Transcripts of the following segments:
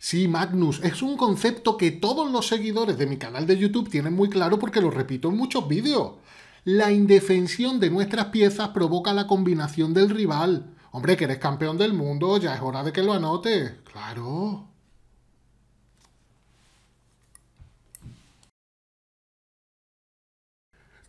Sí, Magnus, es un concepto que todos los seguidores de mi canal de YouTube tienen muy claro porque lo repito en muchos vídeos. La indefensión de nuestras piezas provoca la combinación del rival. Hombre, que eres campeón del mundo, ya es hora de que lo anotes. Claro.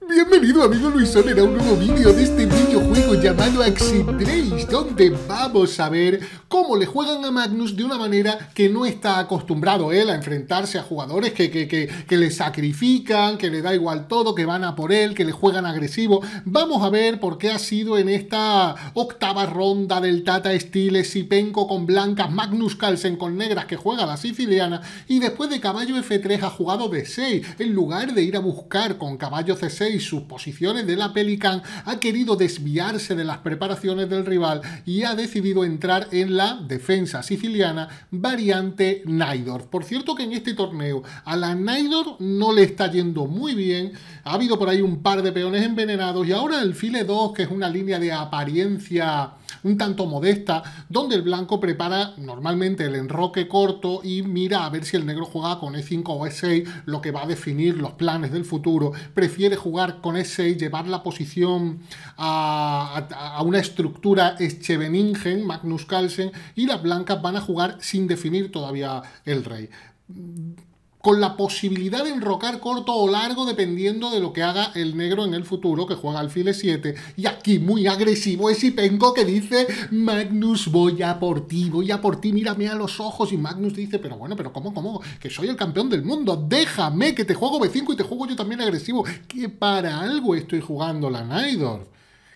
Bienvenido amigo Soler a un nuevo vídeo de este videojuego llamado Axi3 donde vamos a ver cómo le juegan a Magnus de una manera que no está acostumbrado él a enfrentarse a jugadores que, que, le sacrifican, que le da igual todo, que van a por él, que le juegan agresivo. Vamos a ver por qué ha sido en esta octava ronda del Tata Stiles y con blancas, Magnus Carlsen con negras que juega la siciliana y después de caballo F3 ha jugado B6 en lugar de ir a buscar con caballo C6 sus posiciones de la Pelican, ha querido desviarse de las preparaciones del rival y ha decidido entrar en la defensa siciliana variante Naidor. Por cierto que en este torneo a la Naidor no le está yendo muy bien, ha habido por ahí un par de peones envenenados y ahora el file 2, que es una línea de apariencia un tanto modesta, donde el blanco prepara normalmente el enroque corto y mira a ver si el negro juega con E5 o E6, lo que va a definir los planes del futuro. Prefiere jugar con ese y llevar la posición a, una estructura Scheveningen, Magnus Carlsen, y las blancas van a jugar sin definir todavía el rey con la posibilidad de enrocar corto o largo dependiendo de lo que haga el negro en el futuro, que juega alfil 7. Y aquí muy agresivo es Ipenko que dice, Magnus, voy a por ti, voy a por ti, mírame a los ojos. Y Magnus dice, pero bueno, pero ¿cómo, cómo? Que soy el campeón del mundo, déjame que te juego B5 y te juego yo también agresivo. Que para algo estoy jugando la Naidor.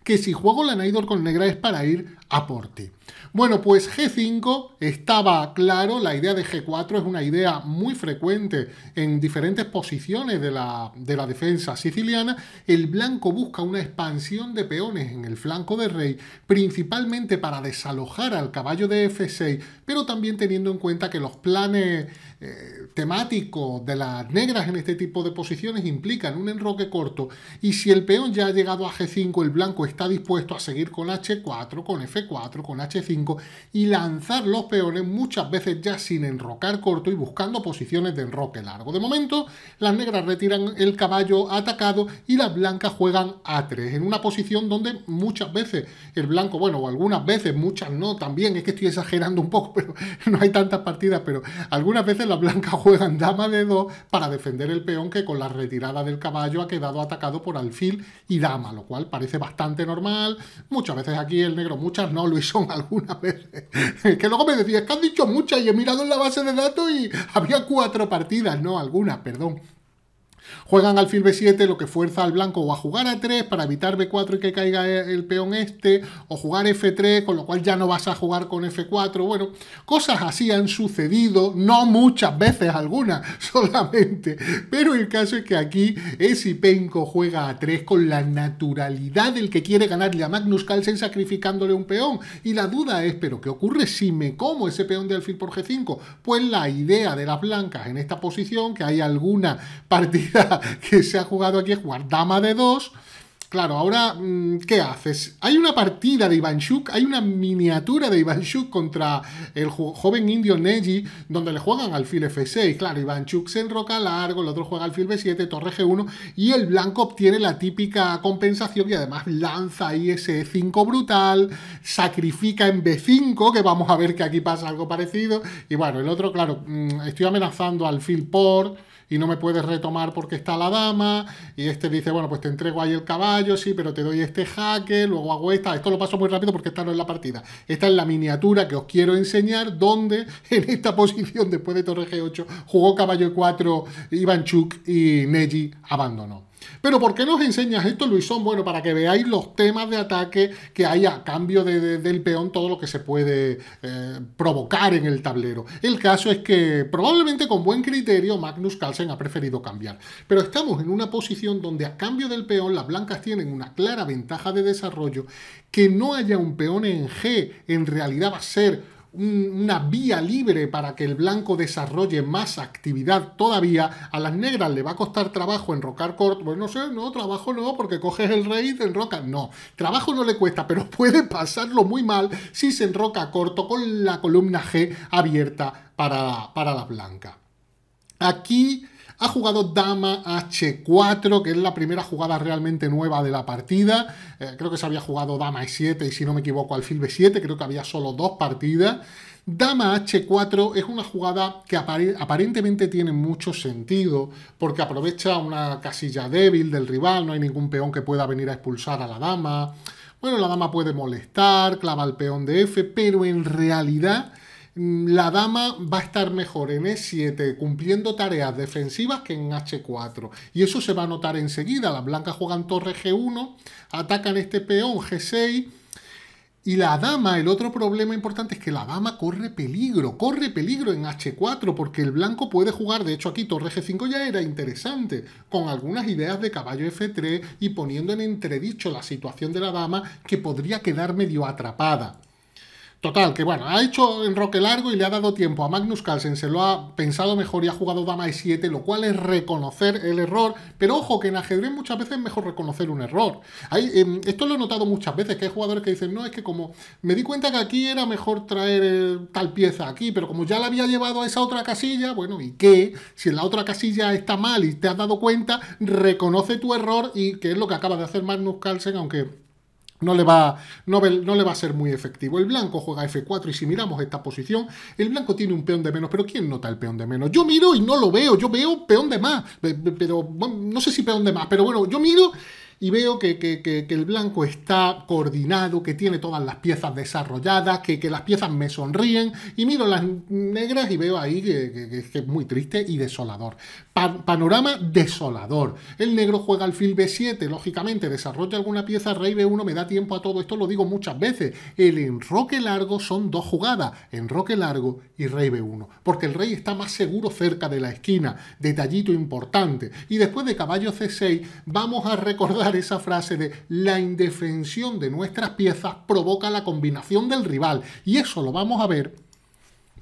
Que si juego la Naidor con negra es para ir a por ti. Bueno, pues G5 estaba claro, la idea de G4 es una idea muy frecuente en diferentes posiciones de la, defensa siciliana. El blanco busca una expansión de peones en el flanco de rey, principalmente para desalojar al caballo de F6, pero también teniendo en cuenta que los planes eh, temáticos de las negras en este tipo de posiciones implican un enroque corto y si el peón ya ha llegado a G5, el blanco está dispuesto a seguir con H4, con F4, con h 5 5 y lanzar los peones muchas veces ya sin enrocar corto y buscando posiciones de enroque largo. De momento, las negras retiran el caballo atacado y las blancas juegan A3, en una posición donde muchas veces el blanco, bueno, o algunas veces, muchas no, también es que estoy exagerando un poco, pero no hay tantas partidas, pero algunas veces las blancas juegan dama de 2 para defender el peón que con la retirada del caballo ha quedado atacado por alfil y dama, lo cual parece bastante normal. Muchas veces aquí el negro, muchas no, lo son una vez. que luego me decías que han dicho muchas y he mirado en la base de datos y había cuatro partidas, no, algunas, perdón. Juegan alfil b7, lo que fuerza al blanco o a jugar a 3 para evitar b4 y que caiga e, el peón este, o jugar f3, con lo cual ya no vas a jugar con f4. Bueno, cosas así han sucedido, no muchas veces, algunas solamente, pero el caso es que aquí Esipenko juega a 3 con la naturalidad del que quiere ganarle a Magnus Carlsen sacrificándole un peón. Y la duda es, ¿pero qué ocurre si me como ese peón de alfil por g5? Pues la idea de las blancas en esta posición, que hay alguna partida que se ha jugado aquí es jugar dama de 2 Claro, ahora, mm, ¿qué haces? Hay una partida de Ivanchuk, hay una miniatura de Ivanchuk contra el joven indio Neji, donde le juegan alfil F6. Claro, Ivanchuk se enroca largo, el otro juega alfil B7, torre G1, y el blanco obtiene la típica compensación y además lanza ahí ese 5 brutal, sacrifica en B5, que vamos a ver que aquí pasa algo parecido. Y bueno, el otro, claro, mm, estoy amenazando alfil por y no me puedes retomar porque está la dama, y este dice, bueno, pues te entrego ahí el caballo, sí, pero te doy este jaque, luego hago esta, esto lo paso muy rápido porque esta no es la partida, esta es la miniatura que os quiero enseñar, donde en esta posición después de torre G8 jugó caballo 4 Ivanchuk y Neji abandonó. Pero ¿por qué nos enseñas esto, Luisón? Bueno, para que veáis los temas de ataque que hay a cambio de, del peón, todo lo que se puede eh, provocar en el tablero. El caso es que probablemente con buen criterio Magnus Carlsen ha preferido cambiar. Pero estamos en una posición donde a cambio del peón las blancas tienen una clara ventaja de desarrollo. Que no haya un peón en G en realidad va a ser una vía libre para que el blanco desarrolle más actividad todavía. A las negras le va a costar trabajo enrocar corto. bueno no sé, no, trabajo no, porque coges el rey y te No, trabajo no le cuesta, pero puede pasarlo muy mal si se enroca corto con la columna G abierta para, para la blanca. Aquí ha jugado dama h4, que es la primera jugada realmente nueva de la partida. Eh, creo que se había jugado dama e7 y si no me equivoco alfil b7, creo que había solo dos partidas. Dama H4 es una jugada que aparentemente tiene mucho sentido porque aprovecha una casilla débil del rival, no hay ningún peón que pueda venir a expulsar a la dama. Bueno, la dama puede molestar, clava el peón de F, pero en realidad Mm, la dama va a estar mejor en E7 cumpliendo tareas defensivas que en H4. Y eso se va a notar enseguida. Las blancas juegan torre G1, atacan este peón G6. Y la dama, el otro problema importante es que la dama corre peligro, corre peligro en H4, porque el blanco puede jugar, de hecho aquí torre G5 ya era interesante, con algunas ideas de caballo F3 y poniendo en entredicho la situación de la dama que podría quedar medio atrapada. Total, que bueno, ha hecho Roque largo y le ha dado tiempo a Magnus Carlsen, se lo ha pensado mejor y ha jugado dama e7, lo cual es reconocer el error, pero ojo que en ajedrez muchas veces es mejor reconocer un error. Em, esto lo he notado muchas veces, que hay jugadores que dicen, no, es que como me di cuenta que aquí era mejor traer eh, tal pieza aquí, pero como ya la había llevado a esa otra casilla, bueno, ¿y qué? Si en la otra casilla está mal y te has dado cuenta, reconoce tu error y que es lo que acaba de hacer Magnus Carlsen, aunque no le, va, no, no le, va, a ser muy efectivo. El blanco juega F4 y si miramos esta posición, el blanco tiene un peón de menos. ¿Pero quién nota el peón de menos? Yo miro y no lo veo. Yo veo peón de más. Pero no sé si peón de más, pero bueno, yo miro y veo que, el blanco está coordinado, que tiene todas las piezas desarrolladas, que, las piezas me sonríen y miro las negras y veo ahí que, es muy triste y desolador. panorama desolador. El negro juega al fil B7, lógicamente, desarrolla alguna pieza, rey B1, me da tiempo a todo esto, lo digo muchas veces. El enroque largo son dos jugadas, enroque largo y rey B1, porque el rey está más seguro cerca de la esquina, detallito importante. Y después de caballo C6 vamos a recordar esa frase de la indefensión de nuestras piezas provoca la combinación del rival. Y eso lo vamos a ver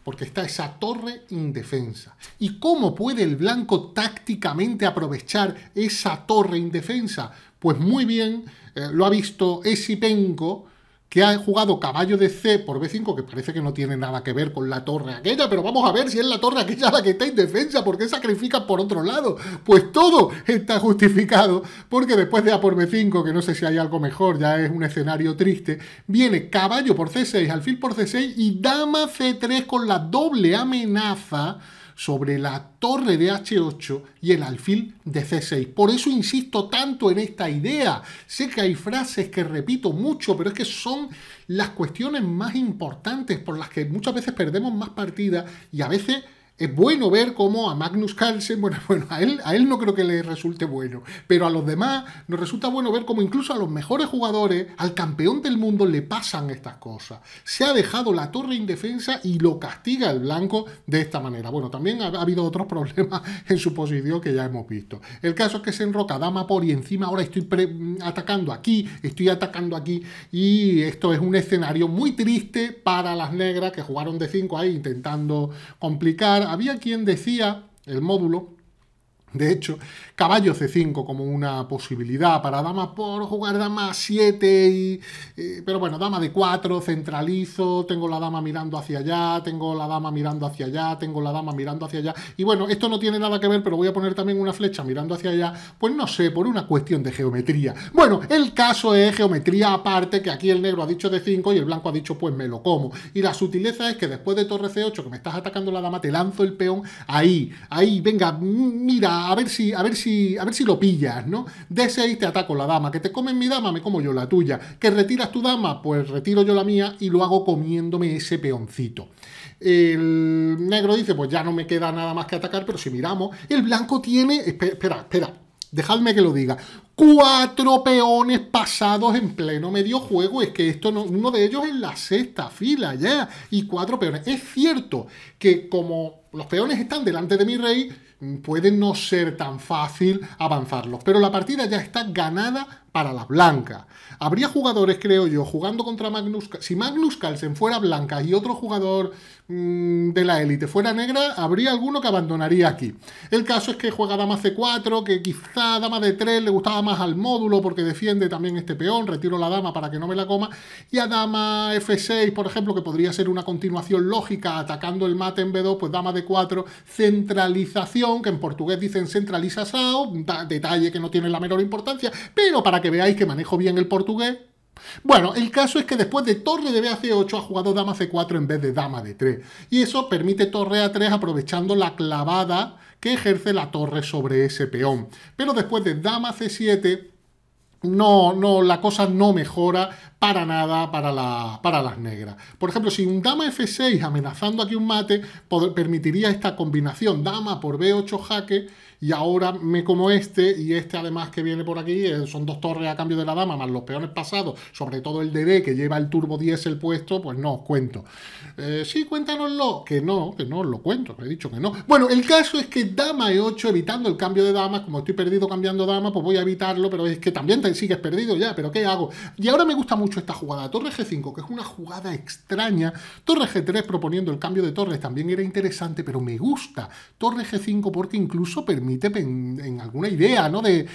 porque está esa torre indefensa. ¿Y cómo puede el blanco tácticamente aprovechar esa torre indefensa? Pues muy bien, eh, lo ha visto Esipenko que ha jugado caballo de C por B5, que parece que no tiene nada que ver con la torre aquella, pero vamos a ver si es la torre aquella la que está en defensa porque sacrifican por otro lado? Pues todo está justificado, porque después de A por B5, que no sé si hay algo mejor, ya es un escenario triste, viene caballo por C6, alfil por C6 y dama C3 con la doble amenaza sobre la torre de H8 y el alfil de C6. Por eso insisto tanto en esta idea. Sé que hay frases que repito mucho, pero es que son las cuestiones más importantes por las que muchas veces perdemos más partidas y a veces es bueno ver cómo a Magnus Carlsen, bueno, bueno, a él, a él no creo que le resulte bueno, pero a los demás nos resulta bueno ver cómo incluso a los mejores jugadores, al campeón del mundo, le pasan estas cosas. Se ha dejado la torre indefensa y lo castiga el blanco de esta manera. Bueno, también ha, habido otros problemas en su posición que ya hemos visto. El caso es que se enroca dama por y encima ahora estoy mm, atacando aquí, estoy atacando aquí y esto es un escenario muy triste para las negras que jugaron de 5 ahí intentando complicar había quien decía, el módulo, de hecho, caballo c5 como una posibilidad para dama por jugar dama 7 y... Eh, pero bueno, dama de 4, centralizo, tengo la dama mirando hacia allá, tengo la dama mirando hacia allá, tengo la dama mirando hacia allá. Y bueno, esto no tiene nada que ver, pero voy a poner también una flecha mirando hacia allá. Pues no sé, por una cuestión de geometría. Bueno, el caso es geometría aparte, que aquí el negro ha dicho de 5 y el blanco ha dicho pues me lo como. Y la sutileza es que después de torre c8, que me estás atacando la dama, te lanzo el peón ahí, ahí, venga, mira a, ver si, a ver si, a ver si lo pillas, ¿no? D6 te ataco la dama, que te comen mi dama, me como yo la tuya, que retiras tu dama, pues retiro yo la mía y lo hago comiéndome ese peoncito. El negro dice, pues ya no me queda nada más que atacar, pero si miramos, el blanco tiene, espera, espera, dejadme que lo diga, cuatro peones pasados en pleno medio juego. Es que esto uno de ellos en la sexta fila ya. Y cuatro peones. Es cierto que como los peones están delante de mi rey, puede no ser tan fácil avanzarlos. Pero la partida ya está ganada para la blanca. Habría jugadores, creo yo, jugando contra Magnus. Si Magnus Carlsen fuera blanca y otro jugador mm, de la élite fuera negra, habría alguno que abandonaría aquí. El caso es que juega dama c4, que quizá dama d3 le gustaba más al módulo porque defiende también este peón. Retiro la dama para que no me la coma. Y a dama f6, por ejemplo, que podría ser una continuación lógica atacando el mate en b2, pues dama d4, centralización, que en portugués dicen centralizasao, detalle que no tiene la menor importancia, pero para que veáis que manejo bien el portugués. Bueno, el caso es que después de torre de B c 8 ha jugado dama C4 en vez de dama D3. Y eso permite torre A3 aprovechando la clavada que ejerce la torre sobre ese peón. Pero después de dama C7 no, no, la cosa no mejora para nada para, para las negras. Por ejemplo, si un dama F6 amenazando aquí un mate, permitiría esta combinación dama por B8 jaque y ahora me como este y este además que viene por aquí, eh, son dos torres a cambio de la dama, más los peones pasados, sobre todo el DD que lleva el turbo 10 el puesto, pues no os cuento. Eh, sí, cuéntanoslo, que no, que no os lo cuento, que he dicho que no. Bueno, el caso es que dama E8, evitando el cambio de damas, como estoy perdido cambiando dama, pues voy a evitarlo, pero es que también te sigues perdido ya, pero ¿qué hago? Y ahora me gusta mucho esta jugada, torre G5, que es una jugada extraña, torre G3 proponiendo el cambio de torres también era interesante, pero me gusta torre G5 porque incluso permite permite en alguna idea, ¿no? De,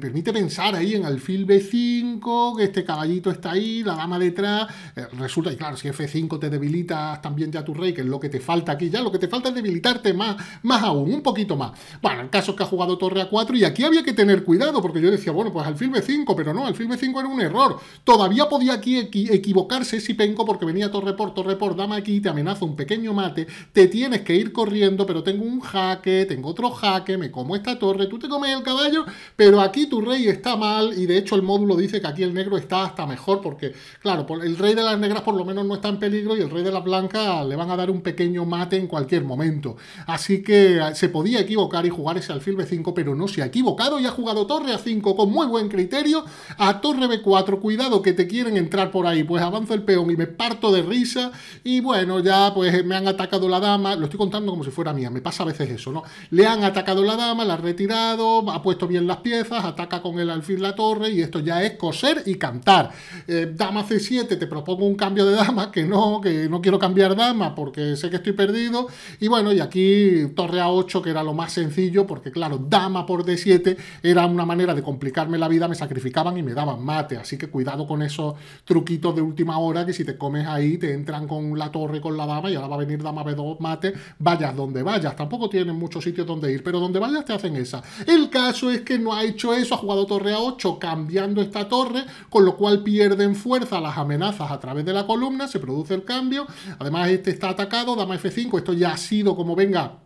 permite pensar ahí en alfil B5, que este caballito está ahí, la dama detrás. Eh, resulta, y claro, si F5 te debilitas también ya tu rey, que es lo que te falta aquí ya, lo que te falta es debilitarte más, más aún, un poquito más. Bueno, el caso es que ha jugado torre A4 y aquí había que tener cuidado, porque yo decía, bueno, pues alfil B5, pero no, alfil B5 era un error. Todavía podía aquí equivocarse equivocarse penco... porque venía torre por, torre por, dama aquí, te amenaza un pequeño mate, te tienes que ir corriendo, pero tengo un jaque, tengo otro jaque, como esta torre, tú te comes el caballo, pero aquí tu rey está mal y de hecho el módulo dice que aquí el negro está hasta mejor porque, claro, el rey de las negras por lo menos no está en peligro y el rey de las blancas le van a dar un pequeño mate en cualquier momento. Así que ah, se podía equivocar y jugar ese alfil B5, pero no se ha equivocado y ha jugado torre A5 con muy buen criterio a torre B4. Cuidado que te quieren entrar por ahí, pues avanzo el peón y me parto de risa y bueno, ya pues me han atacado la dama, lo estoy contando como si fuera mía, me pasa a veces eso, ¿no? Le han atacado la dama, la ha retirado, ha puesto bien las piezas, ataca con el alfil la torre y esto ya es coser y cantar. Eh, dama C7, te propongo un cambio de dama, que no, que no quiero cambiar dama porque sé que estoy perdido. Y bueno, y aquí torre A8, que era lo más sencillo, porque claro, dama por D7 era una manera de complicarme la vida, me sacrificaban y me daban mate. Así que cuidado con esos truquitos de última hora, que si te comes ahí, te entran con la torre, con la dama y ahora va a venir dama B2, mate, vayas donde vayas. Tampoco tienen muchos sitios donde ir, pero donde te hacen esa. El caso es que no ha hecho eso, ha jugado torre a 8 cambiando esta torre, con lo cual pierden fuerza las amenazas a través de la columna, se produce el cambio. Además este está atacado, dama F5, esto ya ha sido como venga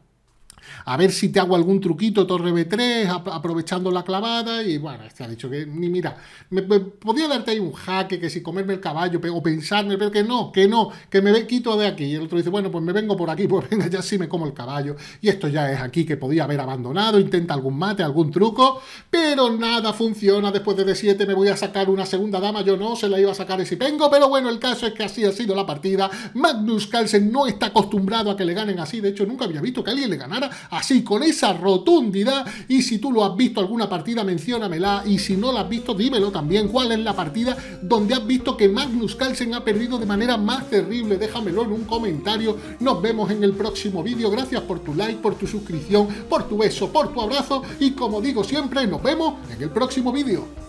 a ver si te hago algún truquito torre B3, aprovechando la clavada, y bueno, este ha dicho que ni mira, me, podía darte ahí un jaque, que si comerme el caballo, o pensarme, pero que no, que no, que me quito de aquí. Y el otro dice, bueno, pues me vengo por aquí, pues venga, ya sí me como el caballo, y esto ya es aquí que podía haber abandonado, intenta algún mate, algún truco, pero nada funciona, después de D7 me voy a sacar una segunda dama, yo no se la iba a sacar ese pengo, pero bueno, el caso es que así ha sido la partida, Magnus Carlsen no está acostumbrado a que le ganen así, de hecho nunca había visto que alguien le ganara así, con esa rotundidad. Y si tú lo has visto alguna partida, menciónamela. Y si no la has visto, dímelo también. ¿Cuál es la partida donde has visto que Magnus Carlsen ha perdido de manera más terrible? Déjamelo en un comentario. Nos vemos en el próximo vídeo. Gracias por tu like, por tu suscripción, por tu beso, por tu abrazo. Y como digo siempre, nos vemos en el próximo vídeo.